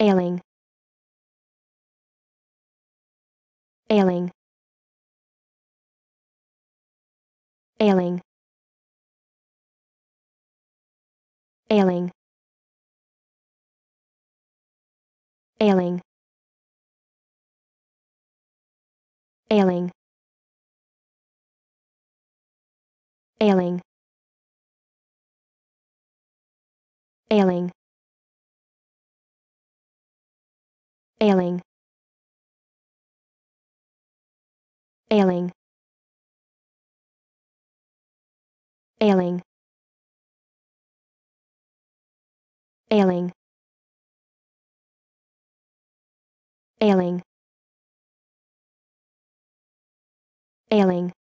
ailing ailing ailing ailing ailing ailing ailing ailing ailing ailing ailing ailing ailing ailing